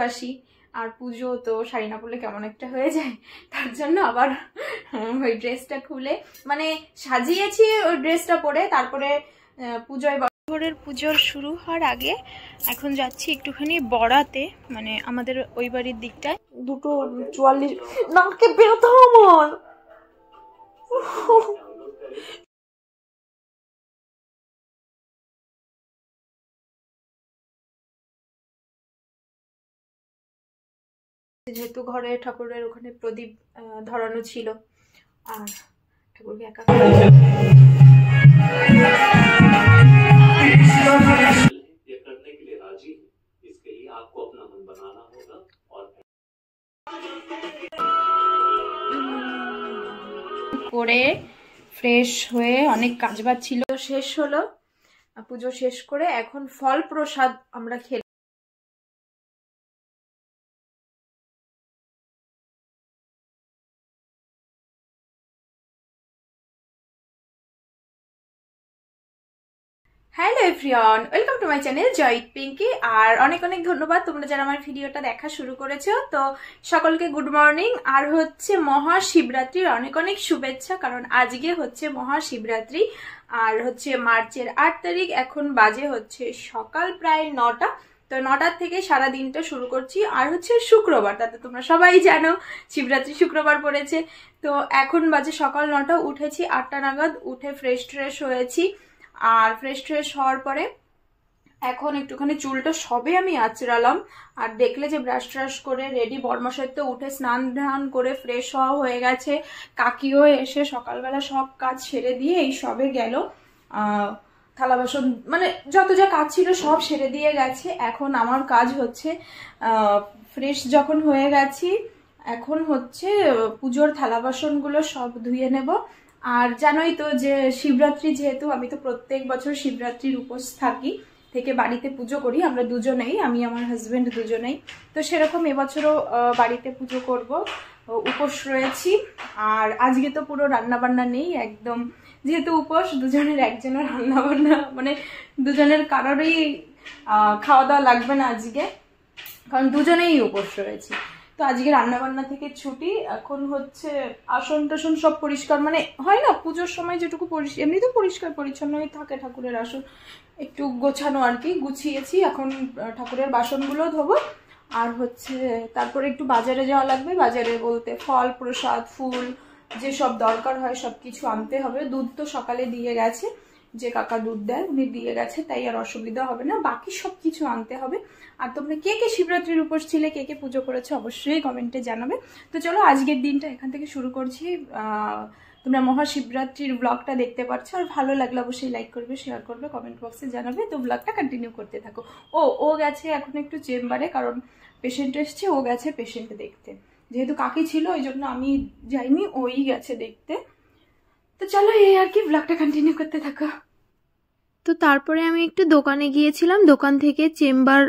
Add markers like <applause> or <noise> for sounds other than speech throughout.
বাসি আর পুজো তো শাড়ি না পরলে কেমন একটা হয়ে যায় তার জন্য আবার ওই ড্রেসটা খুলে মানে সাজিয়েছি ওই ড্রেসটা পরে তারপরে পুজোয় ঘরের পুজোর শুরু হওয়ার আগে এখন যাচ্ছি একটুখানি বড়াতে মানে আমাদের ওই বাড়ির দিকটায় দুটো চুয়াল্লিশ নাকে বেরোতাম আমার যেহেতু ঘরে ঠাকুরের ওখানে প্রদীপ ধরানো ছিল আর ঠাকুরকে একা করে ফ্রেশ হয়ে অনেক কাজ বাজ ছিল শেষ হলো পুজো শেষ করে এখন ফল প্রসাদ আমরা খেলাম hello everyone welcome to my channel জয়িত পিঙ্কি আর অনেক অনেক ধন্যবাদ তোমরা যারা আমার ভিডিওটা দেখা শুরু করেছো তো সকলকে গুড মর্নিং আর হচ্ছে মহাশিবরাত্রির অনেক অনেক শুভেচ্ছা কারণ আজকে হচ্ছে মহাশিবরাত্রি আর হচ্ছে মার্চের আট তারিখ এখন বাজে হচ্ছে সকাল প্রায় নটা তো নটার থেকে সারা দিনটা শুরু করছি আর হচ্ছে শুক্রবার তাতে তোমরা সবাই জানো শিবরাত্রি শুক্রবার পড়েছে তো এখন বাজে সকাল নটা উঠেছি আটটা নাগাদ উঠে ফ্রেশ ট্রেশ হয়েছি আর ফ্রেশ ট্রেশ হওয়ার পরে এখন একটুখানি চুলটা সবে আমি আঁচড়ালাম আর দেখলে যে ব্রাশ ট্রাশ করে রেডি বর্মশের তো উঠে স্নান ধান করে ফ্রেশ হওয়া হয়ে গেছে কাকিও এসে সকালবেলা সব কাজ সেরে দিয়ে এই সবে গেল থালা বাসন মানে যত যা কাজ ছিল সব সেরে দিয়ে গেছে এখন আমার কাজ হচ্ছে ফ্রেশ যখন হয়ে গেছি এখন হচ্ছে পুজোর থালা বাসনগুলো সব ধুয়ে নেব আর জানোই তো যে শিবরাত্রি যেহেতু আমি তো প্রত্যেক বছর শিবরাত্রির উপোস থাকি থেকে বাড়িতে পুজো করি আমরা দুজনেই আমি আমার হাজব্যান্ড দুজনেই তো সেরকম এবছরও বাড়িতে পুজো করব উপোস রয়েছি আর আজকে তো পুরো রান্নাবান্না নেই একদম যেহেতু উপোস দুজনের একজনের রান্নাবান্না মানে দুজনের কারোরই খাওয়া দাওয়া লাগবে না আজকে কারণ দুজনেই উপোস রয়েছি তো আজকে রান্নাবান্না থেকে ছুটি এখন হচ্ছে আসন টাসন সব পরিষ্কার মানে হয় না পুজোর সময় যেটুকু এমনি তো পরিষ্কার পরিচ্ছন্নই থাকে ঠাকুরের আসন একটু গোছানো আর কি গুছিয়েছি এখন ঠাকুরের বাসনগুলো ধোবো আর হচ্ছে তারপরে একটু বাজারে যাওয়া লাগবে বাজারে বলতে ফল প্রসাদ ফুল যে সব দরকার হয় সব কিছু আনতে হবে দুধ তো সকালে দিয়ে গেছে যে কাকা দুধ দেয় উনি দিয়ে গেছে তাই আর অসুবিধা হবে না বাকি সব কিছু আনতে হবে আর তোমরা কে কে শিবরাত্রির উপোস ছিলে কে কে পুজো করেছে অবশ্যই কমেন্টে জানাবে তো চলো আজকের দিনটা এখান থেকে শুরু করছি তোমরা মহাশিবরাত্রির ব্লগটা দেখতে পাচ্ছ আর ভালো লাগলে অবশ্যই লাইক করবে শেয়ার করবে কমেন্ট বক্সে জানাবে তো ব্লগটা কন্টিনিউ করতে থাকো ও ও গেছে এখন একটু চেম্বারে কারণ পেশেন্ট এসছে ও গেছে পেশেন্ট দেখতে যেহেতু কাকি ছিল ওই জন্য আমি যাইনি ওই গেছে দেখতে তো চলো এই আর কি ব্লগটা কন্টিনিউ করতে থাকো তো তারপরে আমি একটু দোকানে গিয়েছিলাম দোকান থেকে চেম্বার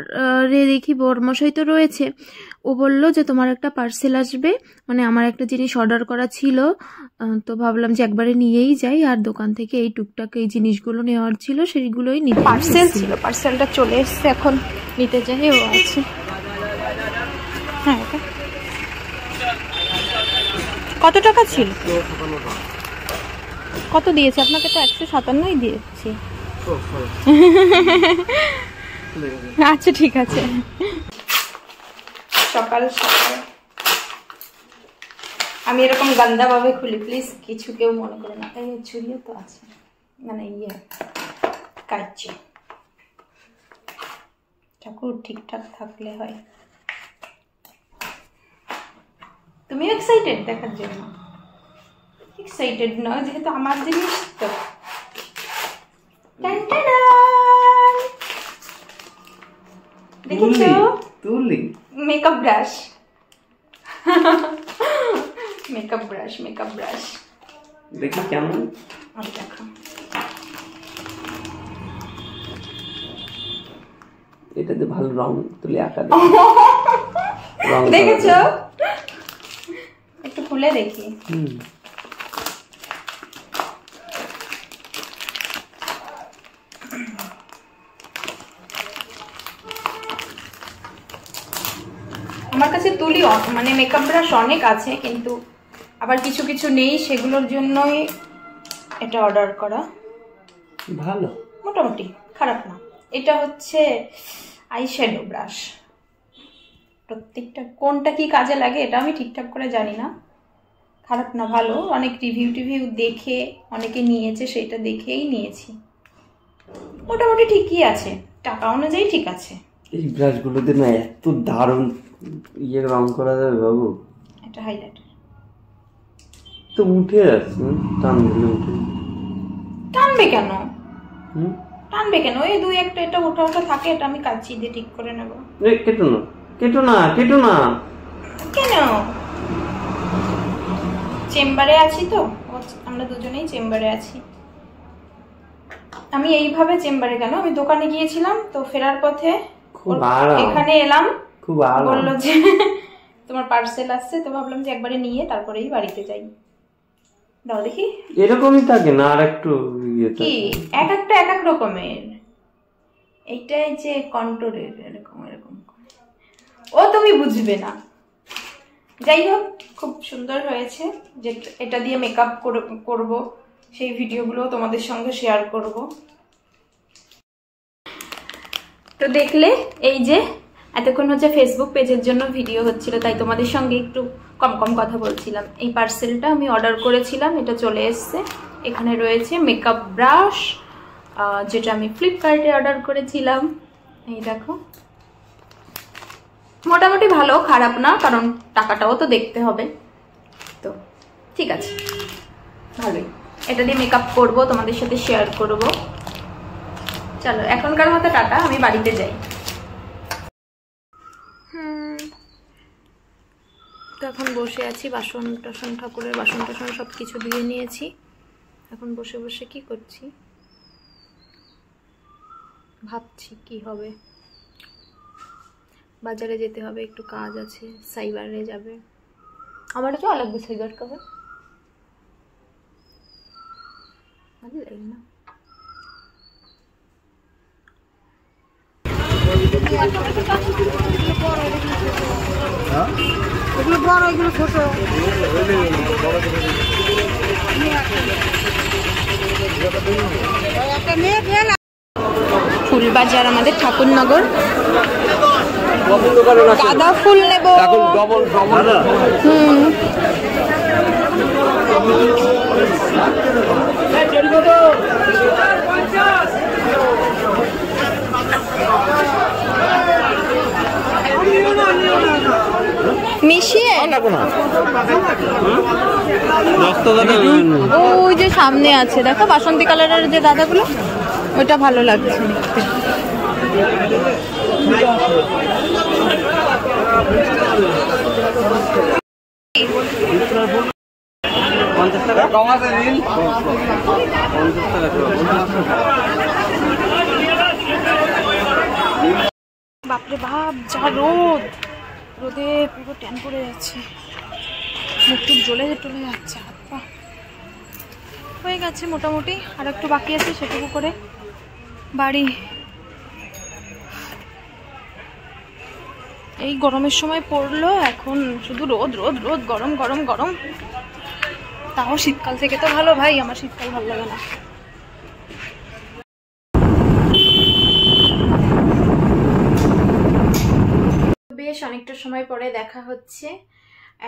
দেখি বর্মশাই তো রয়েছে ও বলল যে তোমার একটা পার্সেল আসবে মানে আমার একটা জিনিস অর্ডার করা ছিল তো ভাবলাম যে একবারে নিয়েই যাই আর দোকান থেকে এই টুকটাক এই জিনিসগুলো নেওয়ার ছিল সেইগুলোই নিতে পার্সেল ছিল পার্সেলটা চলে এসছে এখন নিতে যাই ও আছে হ্যাঁ কত টাকা ছিল কত দিয়েছে আপনাকে তো একশো সাতান্নই দিয়েছি <laughs> আচ্ছা ঠিক আছে সকাল সকাল আমি এরকম ভাবে খুলি প্লিজ কিছু কেউ মনে করে না তাই চুরিও তো আছে মানে ইয়ে কাটছে ঠাকুর ঠিকঠাক থাকলে হয় তুমিও এক্সাইটেড দেখার জন্য এক্সাইটেড নয় যেহেতু আমার জিনিস তো makeup brush makeup brush makeup brush देखिए क्या और तो तो <laughs> देखो এটাতে ভালো রং তুলে আঁকা দেখেছো একটু খুলে দেখি হুম আমার কাছে তুলি মানে মেকআপ ব্রাশ অনেক আছে কিন্তু আবার কিছু কিছু নেই সেগুলোর জন্যই এটা অর্ডার করা ভালো মোটামুটি খারাপ না এটা হচ্ছে আই শ্যাডো ব্রাশ প্রত্যেকটা কোনটা কি কাজে লাগে এটা আমি ঠিকঠাক করে জানি না খারাপ না ভালো অনেক রিভিউ টিভিউ দেখে অনেকে নিয়েছে সেটা দেখেই নিয়েছি মোটামুটি ঠিকই আছে টাকা অনুযায়ী ঠিক আছে এই ব্রাশগুলোতে না এত দারুণ ইয়ে রং করা যাবে বাবু এটা হাইলাইট তো উঠে আসছে টান দিলে উঠে টানবে কেন টানবে কেন ওই দুই একটা এটা ওঠা ওঠা থাকে এটা আমি কাচি দিয়ে ঠিক করে নেব কেটো না কেটো না কেটো না কেন চেম্বারে আছি তো আমরা দুজনেই চেম্বারে আছি আমি এইভাবে চেম্বারে কেন আমি দোকানে গিয়েছিলাম তো ফেরার পথে এখানে এলাম খুব বললো যে তোমার পার্সেল আসছে তো ভাবলাম যে একবারে নিয়ে তারপরেই বাড়িতে যাই দাও দেখি এরকমই থাকে না আর একটু ইয়ে এক একটা এক এক রকমের এইটাই যে কন্ট্রোলের এরকম এরকম ও তুমি বুঝবে না যাই হোক খুব সুন্দর হয়েছে যে এটা দিয়ে মেকআপ করব সেই ভিডিওগুলো তোমাদের সঙ্গে শেয়ার করব তো দেখলে এই যে এতক্ষণ হচ্ছে ফেসবুক পেজের জন্য ভিডিও হচ্ছিল তাই তোমাদের সঙ্গে একটু কম কম কথা বলছিলাম এই পার্সেলটা আমি অর্ডার করেছিলাম এটা চলে এসছে এখানে রয়েছে মেকআপ ব্রাশ যেটা আমি ফ্লিপকার্টে অর্ডার করেছিলাম এই দেখো মোটামুটি ভালো খারাপ না কারণ টাকাটাও তো দেখতে হবে তো ঠিক আছে ভালোই এটা দিয়ে মেকআপ করবো তোমাদের সাথে শেয়ার করবো চলো এখনকার মতো টাটা আমি বাড়িতে যাই তো এখন বসে আছি বাসন টাসন ঠাকুরের বাসন টাসন সব কিছু দিয়ে নিয়েছি এখন বসে বসে কি করছি ভাবছি কি হবে বাজারে যেতে হবে একটু কাজ আছে সাইবারে যাবে আমার তো আলাদা সাইবার কবে লাগে না এগুলো বড় ফুলবাজার আমাদের ঠাকুরনগর গাঁদা ফুল নেব হুম জড়ি মিশিয়ে ওই যে সামনে আছে দেখো বাসন্তী কালারের যে দাদাগুলো ওটা ভালো লাগছে বাপরে বাপ যা রোদ রোদে পুরো ট্যান পড়ে যাচ্ছে মুখ টুক জ্বলে টলে যাচ্ছে হাত পা হয়ে গেছে মোটামুটি আর একটু বাকি আছে সেটুকু করে বাড়ি এই গরমের সময় পড়লো এখন শুধু রোদ রোদ রোদ গরম গরম গরম তাও শীতকাল থেকে তো ভালো ভাই আমার শীতকাল ভালো লাগে না বেশ অনেকটা সময় পরে দেখা হচ্ছে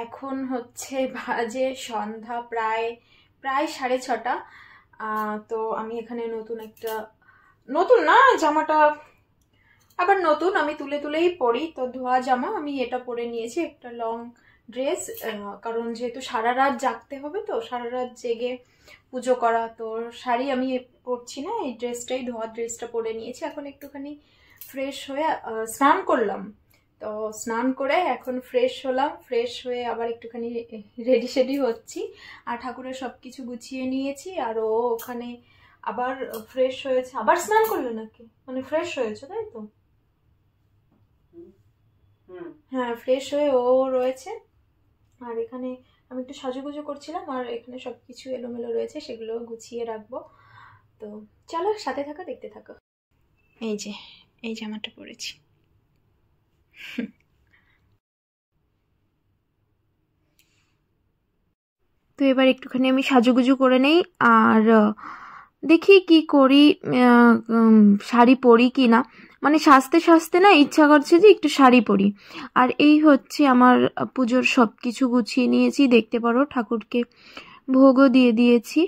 এখন হচ্ছে বাজে সন্ধ্যা প্রায় প্রায় সাড়ে ছটা তো আমি এখানে নতুন একটা নতুন না জামাটা আবার নতুন আমি তুলে তুলেই পরি তো ধোয়া জামা আমি এটা পরে নিয়েছি একটা লং ড্রেস কারণ যেহেতু সারা রাত জাগতে হবে তো সারা রাত জেগে পুজো করা তো শাড়ি আমি পরছি না এই ড্রেসটাই ধোয়া ড্রেসটা পরে নিয়েছি এখন একটুখানি ফ্রেশ হয়ে স্নান করলাম তো স্নান করে এখন ফ্রেশ হলাম ফ্রেশ হয়ে আবার একটুখানি রেডি সেডি হচ্ছি আর ঠাকুরের সব কিছু গুছিয়ে নিয়েছি আর ও ওখানে আবার ফ্রেশ হয়েছে আবার স্নান করলো নাকি মানে ফ্রেশ হয়েছে তাই তো হ্যাঁ ফ্রেশ হয়ে ও রয়েছে আর এখানে আমি একটু সাজুগুজু করছিলাম আর এখানে সব কিছু এলোমেলো রয়েছে সেগুলো গুছিয়ে রাখবো তো চলো সাথে থাকো দেখতে থাকো এই যে এই জামাটা পরেছি <laughs> তো এবার একটুখানি আমি সাজুগুজু করে নেই আর দেখি কি করি শাড়ি পরি কি না মানে সাজতে সাজতে না ইচ্ছা করছে যে একটু শাড়ি পরি আর এই হচ্ছে আমার পুজোর সব কিছু গুছিয়ে নিয়েছি দেখতে পারো ঠাকুরকে ভোগও দিয়ে দিয়েছি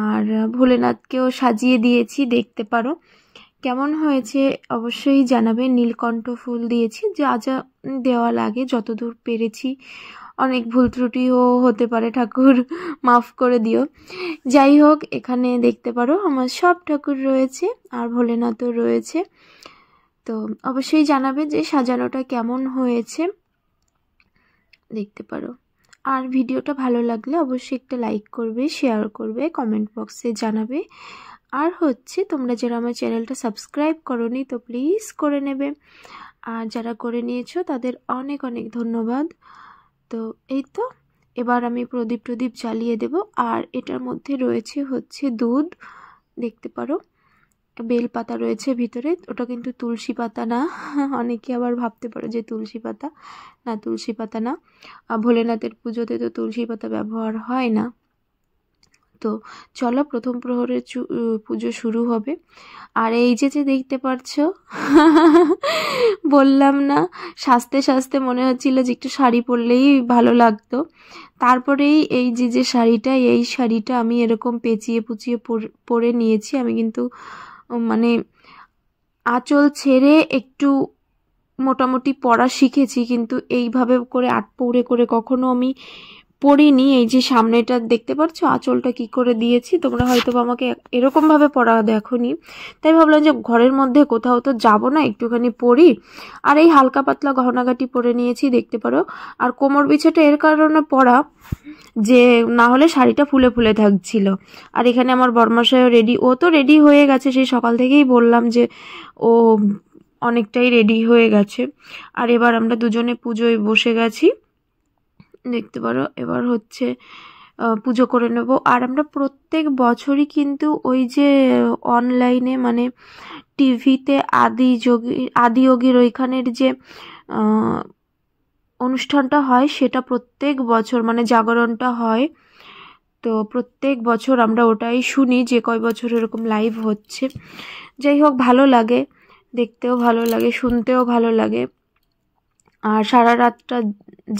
আর ভোলেনাথকেও সাজিয়ে দিয়েছি দেখতে পারো কেমন হয়েছে অবশ্যই জানাবে নীলকণ্ঠ ফুল দিয়েছি যা যা দেওয়া লাগে যতদূর পেরেছি অনেক ভুল ত্রুটিও হতে পারে ঠাকুর মাফ করে দিও যাই হোক এখানে দেখতে পারো আমার সব ঠাকুর রয়েছে আর ভোলেনাথও রয়েছে তো অবশ্যই জানাবে যে সাজানোটা কেমন হয়েছে দেখতে পারো আর ভিডিওটা ভালো লাগলে অবশ্যই একটা লাইক করবে শেয়ার করবে কমেন্ট বক্সে জানাবে আর হচ্ছে তোমরা যারা আমার চ্যানেলটা সাবস্ক্রাইব করনি তো প্লিজ করে নেবে আর যারা করে নিয়েছো তাদের অনেক অনেক ধন্যবাদ তো এই তো এবার আমি প্রদীপ প্রদীপ জ্বালিয়ে দেব আর এটার মধ্যে রয়েছে হচ্ছে দুধ দেখতে পারো বেল পাতা রয়েছে ভিতরে ওটা কিন্তু তুলসী পাতা না অনেকে আবার ভাবতে পারো যে তুলসী পাতা না তুলসী পাতা না ভোলেনাথের পুজোতে তো তুলসী পাতা ব্যবহার হয় না তো চলো প্রথম প্রহরের পুজো শুরু হবে আর এই যে যে দেখতে পাচ্ছ <laughs> বললাম না সাজতে সাজতে মনে হচ্ছিল যে একটু শাড়ি পরলেই ভালো লাগতো তারপরেই এই যে যে শাড়িটা এই শাড়িটা আমি এরকম পেঁচিয়ে পুচিয়ে পরে নিয়েছি আমি কিন্তু মানে আঁচল ছেড়ে একটু মোটামুটি পড়া শিখেছি কিন্তু এইভাবে করে আটপৌড়ে করে কখনো আমি পরিনি এই যে সামনেটা দেখতে পাচ্ছ আঁচলটা কি করে দিয়েছি তোমরা হয়তো আমাকে এরকমভাবে পড়া দেখনি তাই ভাবলাম যে ঘরের মধ্যে কোথাও তো যাব না একটুখানি পরি আর এই হালকা পাতলা গহনাগাটি পরে নিয়েছি দেখতে পারো আর কোমর বিছেটা এর কারণে পরা যে না হলে শাড়িটা ফুলে ফুলে থাকছিল আর এখানে আমার বর্মাশয় রেডি ও তো রেডি হয়ে গেছে সেই সকাল থেকেই বললাম যে ও অনেকটাই রেডি হয়ে গেছে আর এবার আমরা দুজনে পুজোয় বসে গেছি দেখতে পারো এবার হচ্ছে পুজো করে নেব আর আমরা প্রত্যেক বছরই কিন্তু ওই যে অনলাইনে মানে টিভিতে আদি যোগী আদি যোগীর ওইখানের যে অনুষ্ঠানটা হয় সেটা প্রত্যেক বছর মানে জাগরণটা হয় তো প্রত্যেক বছর আমরা ওটাই শুনি যে কয় বছর এরকম লাইভ হচ্ছে যাই হোক ভালো লাগে দেখতেও ভালো লাগে শুনতেও ভালো লাগে আর সারা রাতটা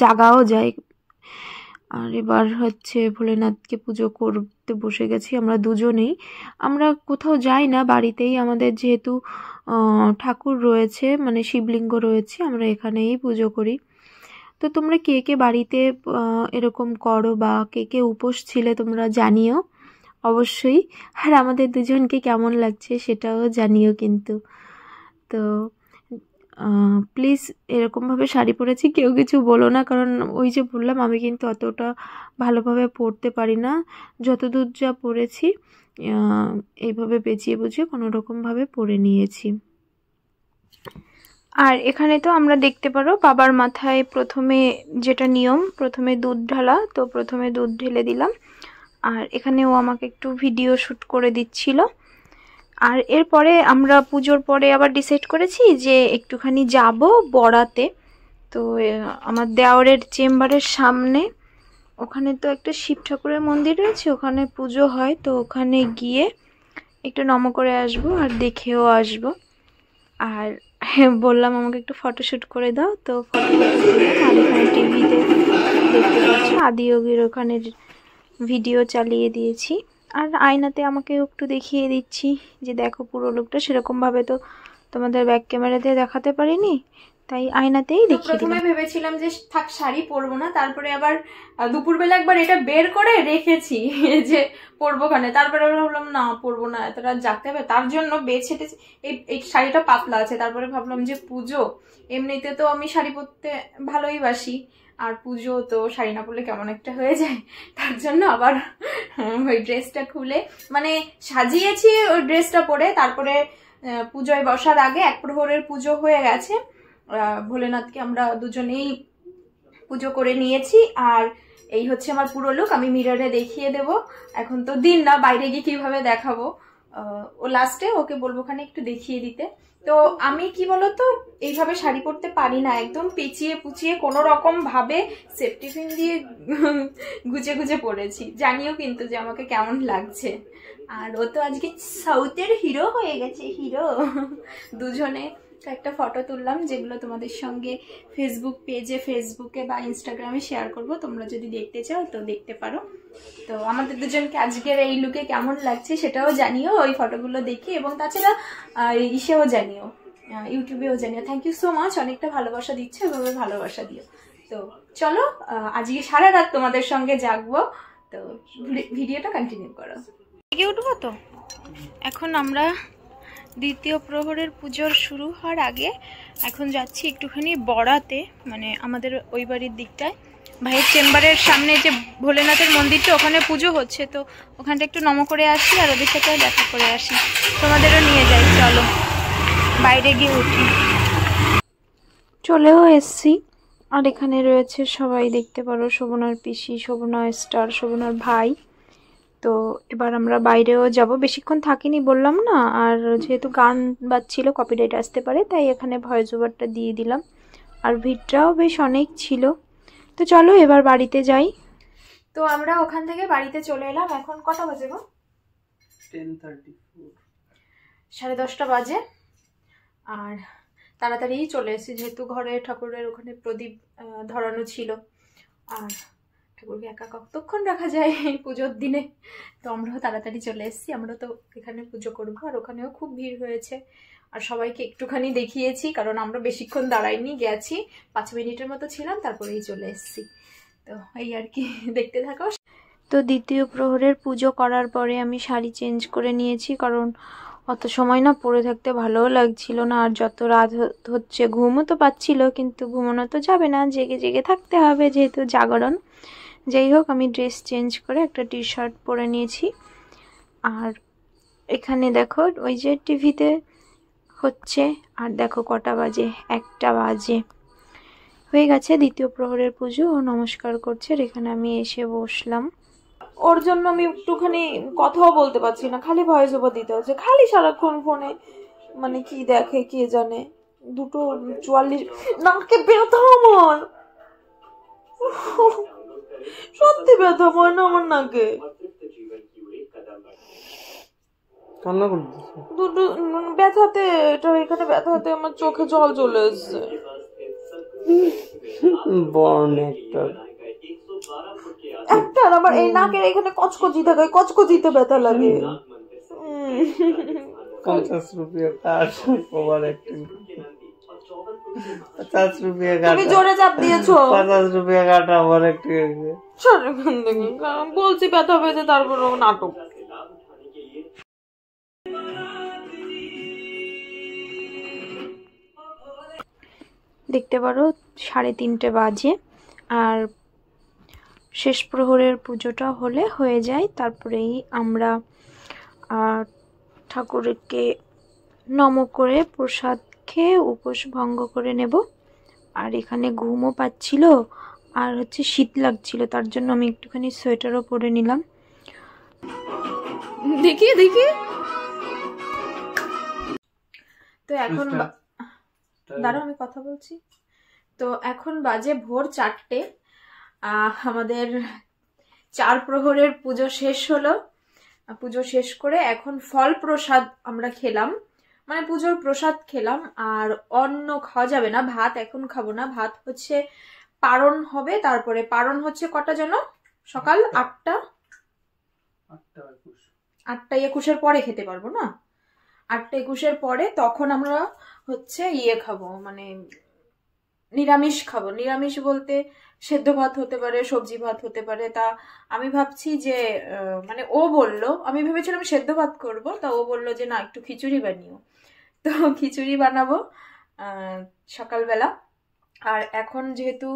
জাগাও যায় আর এবার হচ্ছে ভোলেনাথকে পুজো করতে বসে গেছি আমরা দুজনেই আমরা কোথাও যাই না বাড়িতেই আমাদের যেহেতু ঠাকুর রয়েছে মানে শিবলিঙ্গ রয়েছে আমরা এখানেই পুজো করি তো তোমরা কে কে বাড়িতে এরকম করো বা কে কে উপোস ছিলে তোমরা জানিও অবশ্যই আর আমাদের দুজনকে কেমন লাগছে সেটাও জানিও কিন্তু তো প্লিজ এরকমভাবে শাড়ি পরেছি কেউ কিছু বলো না কারণ ওই যে বললাম আমি কিন্তু অতটা ভালোভাবে পরতে পারি না যতদূর যা পরেছি এইভাবে পেঁচিয়ে বুঝিয়ে কোনো রকমভাবে পরে নিয়েছি আর এখানে তো আমরা দেখতে পারো বাবার মাথায় প্রথমে যেটা নিয়ম প্রথমে দুধ ঢালা তো প্রথমে দুধ ঢেলে দিলাম আর এখানে ও আমাকে একটু ভিডিও শ্যুট করে দিচ্ছিলো আর এরপরে আমরা পুজোর পরে আবার ডিসাইড করেছি যে একটুখানি যাব বড়াতে তো আমার দেওয়ারের চেম্বারের সামনে ওখানে তো একটা শিব ঠাকুরের মন্দির রয়েছে ওখানে পুজো হয় তো ওখানে গিয়ে একটু নম করে আসব আর দেখেও আসব আর <laughs> বললাম আমাকে একটু ফটোশ্যুট করে দাও তো ফটো টিভিতে দেখতে পাচ্ছি আদি ওখানের ভিডিও চালিয়ে দিয়েছি আর আয়নাতে আমাকে একটু দেখিয়ে দিচ্ছি যে দেখো পুরো লুকটা সেরকমভাবে তো তোমাদের ব্যাক ক্যামেরাতে দেখাতে পারিনি তাই আয়নাতেই দেখি প্রথমে ভেবেছিলাম যে থাক শাড়ি পরবো না তারপরে আবার দুপুরবেলা একবার এটা বের করে রেখেছি <laughs> যে পরবো কানে তারপরে ভাবলাম না পরবো না এত রাত জাগতে হবে তার জন্য বেছে এই শাড়িটা পাতলা আছে তারপরে ভাবলাম যে পুজো এমনিতে তো আমি শাড়ি পরতে ভালোই বাসি আর পুজো তো শাড়ি না পরলে কেমন একটা হয়ে যায় তার জন্য আবার ওই ড্রেসটা খুলে মানে সাজিয়েছি ওই ড্রেসটা পরে তারপরে পুজোয় বসার আগে এক প্রহরের পুজো হয়ে গেছে ভোলেনাথকে আমরা দুজনেই পুজো করে নিয়েছি আর এই হচ্ছে আমার পুরো লোক আমি মিররে দেখিয়ে দেব এখন তো দিন না বাইরে গিয়ে কিভাবে দেখাবো ও লাস্টে ওকে বলবো ওখানে একটু দেখিয়ে দিতে তো আমি কি বলতো এইভাবে শাড়ি পরতে পারি না একদম পেঁচিয়ে পুচিয়ে কোনো রকম ভাবে সেফটিফিন দিয়ে <laughs> গুজে গুজে পড়েছি জানিও কিন্তু যে আমাকে কেমন লাগছে আর ও তো আজকে সাউথের হিরো হয়ে গেছে হিরো <laughs> দুজনে কয়েকটা ফটো তুললাম যেগুলো তোমাদের সঙ্গে ফেসবুক পেজে ফেসবুকে বা ইনস্টাগ্রামে শেয়ার করব তোমরা যদি দেখতে চাও তো দেখতে পারো তো আমাদের দুজনকে আজকের এই লুকে কেমন লাগছে সেটাও জানিও ওই ফটোগুলো দেখি এবং তাছাড়া ইসেও জানিও ইউটিউবেও জানিও থ্যাংক ইউ সো মাচ অনেকটা ভালোবাসা দিচ্ছে ওইভাবে ভালোবাসা দিও তো চলো আজকে সারা রাত তোমাদের সঙ্গে জাগবো তো ভিডিওটা কন্টিনিউ করো উঠবো তো এখন আমরা দ্বিতীয় প্রহরের পুজোর শুরু হওয়ার আগে এখন যাচ্ছি একটুখানি বড়াতে মানে আমাদের ওই বাড়ির দিকটায় ভাইয়ের চেম্বারের সামনে যে ভোলেনাথের মন্দিরটা ওখানে পুজো হচ্ছে তো ওখানটা একটু নম করে আসি আর ওদের সাথে দেখা করে আসি তোমাদেরও নিয়ে যাই চলো বাইরে গিয়ে উঠি চলেও এসছি আর এখানে রয়েছে সবাই দেখতে পারো শোভনার পিসি শোভনা স্টার শোভনার ভাই তো এবার আমরা বাইরেও যাব বেশিক্ষণ থাকিনি বললাম না আর যেহেতু গান বাজছিল কপিরাইট আসতে পারে তাই এখানে ভয়েস ওভারটা দিয়ে দিলাম আর ভিড়টাও বেশ অনেক ছিল তো চলো এবার বাড়িতে যাই তো আমরা ওখান থেকে বাড়িতে চলে এলাম এখন কটা বাজে গো সাড়ে দশটা বাজে আর তাড়াতাড়ি চলে এসেছি যেহেতু ঘরে ঠাকুরের ওখানে প্রদীপ ধরানো ছিল আর ঠাকুরকে একা কতক্ষণ রাখা যায় এই পুজোর দিনে তো আমরাও তাড়াতাড়ি চলে এসেছি আমরা তো এখানে পুজো করবো আর ওখানেও খুব ভিড় হয়েছে আর সবাইকে একটুখানি দেখিয়েছি কারণ আমরা বেশিক্ষণ দাঁড়াইনি গেছি পাঁচ মিনিটের মতো ছিলাম তারপরেই চলে এসেছি তো এই আর কি দেখতে থাকো তো দ্বিতীয় প্রহরের পুজো করার পরে আমি শাড়ি চেঞ্জ করে নিয়েছি কারণ অত সময় না পরে থাকতে ভালোও লাগছিল না আর যত রাত হচ্ছে ঘুমও তো পাচ্ছিল কিন্তু ঘুমানো তো যাবে না জেগে জেগে থাকতে হবে যেহেতু জাগরণ যাই হোক আমি ড্রেস চেঞ্জ করে একটা টি শার্ট পরে নিয়েছি আর এখানে দেখো ওই যে টিভিতে হচ্ছে আর দেখো কটা বাজে একটা বাজে হয়ে গেছে দ্বিতীয় প্রহরের পুজো ও নমস্কার করছে আর এখানে আমি এসে বসলাম ওর জন্য আমি একটুখানি কথাও বলতে পারছি না খালি ভয়েস ওভার দিতে হচ্ছে খালি সারাক্ষণ ফোনে মানে কি দেখে কে জানে দুটো চুয়াল্লিশ নাকে বেরোতো আমার সত্যি ব্যথা হয় না আমার নাকে কান্না করতেছে দুটো ব্যথাতে এটা এখানে ব্যথাতে আমার চোখে জল চলে এসছে বর্ন একটা একটা আমার এই নাকের এখানে কচকচি থাকে কচকচিতে ব্যথা লাগে পঞ্চাশ রুপিয়া তার একটা তুমি জোরে চাপ দিয়েছো পঞ্চাশ রুপিয়া কাটা আমার একটু বলছি ব্যথা হয়েছে তারপর নাটক দেখতে পারো সাড়ে তিনটে বাজে আর শেষ প্রহরের পুজোটা হলে হয়ে যায় তারপরেই আমরা ঠাকুরকে নম করে প্রসাদ খেয়ে উপোস ভঙ্গ করে নেব আর এখানে ঘুমও পাচ্ছিল আর হচ্ছে শীত লাগছিল তার জন্য আমি একটুখানি সোয়েটারও পরে নিলাম দেখি দেখি তো এখন দাঁড়াও আমি কথা বলছি তো এখন বাজে ভোর চারটে আমাদের চার প্রহরের পুজো শেষ হলো পুজো শেষ করে এখন ফল প্রসাদ আমরা খেলাম মানে পুজোর প্রসাদ খেলাম আর অন্ন খাওয়া যাবে না ভাত এখন খাবো না ভাত হচ্ছে পারণ হবে তারপরে পারণ হচ্ছে কটা যেন সকাল আটটা আটটা একুশের পরে খেতে পারবো না আটটা একুশের পরে তখন আমরা হচ্ছে ইয়ে খাবো মানে নিরামিষ খাবো নিরামিষ বলতে সেদ্ধ ভাত হতে পারে সবজি ভাত হতে পারে তা আমি ভাবছি যে মানে ও বলল আমি ভেবেছিলাম সেদ্ধ ভাত করব তা ও বলল যে না একটু খিচুড়ি বানিও তো খিচুড়ি বানাবো সকালবেলা আর এখন যেহেতু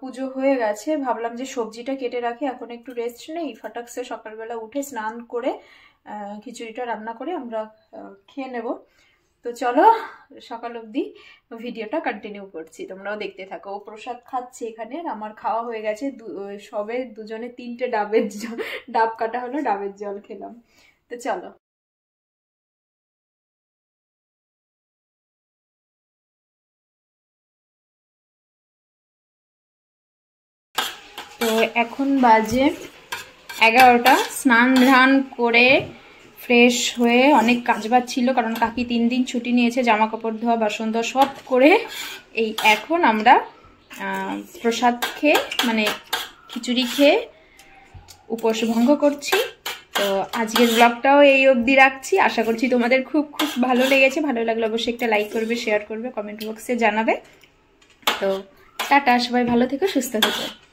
পুজো হয়ে গেছে ভাবলাম যে সবজিটা কেটে রাখি এখন একটু রেস্ট নেই ফটাকসে সকালবেলা উঠে স্নান করে খিচুড়িটা রান্না করে আমরা খেয়ে নেবো তো চলো সকাল অবধি ভিডিওটা কন্টিনিউ করছি তোমরাও দেখতে থাকো ও প্রসাদ খাচ্ছে এখানে আমার খাওয়া হয়ে গেছে সবে দুজনে তিনটে ডাবের জল ডাব কাটা হলো ডাবের জল খেলাম তো চলো তো এখন বাজে এগারোটা স্নান ধান করে ফ্রেশ হয়ে অনেক কাজবাজ ছিল কারণ কাকি তিন দিন ছুটি নিয়েছে জামা কাপড় ধোয়া বাসন ধোয়া সব করে এই এখন আমরা প্রসাদ খেয়ে মানে খিচুড়ি খেয়ে উপোস ভঙ্গ করছি তো আজকের ব্লগটাও এই অবধি রাখছি আশা করছি তোমাদের খুব খুব ভালো লেগেছে ভালো লাগলে অবশ্যই একটা লাইক করবে শেয়ার করবে কমেন্ট বক্সে জানাবে তো টাটা সবাই ভালো থেকো সুস্থ থেকো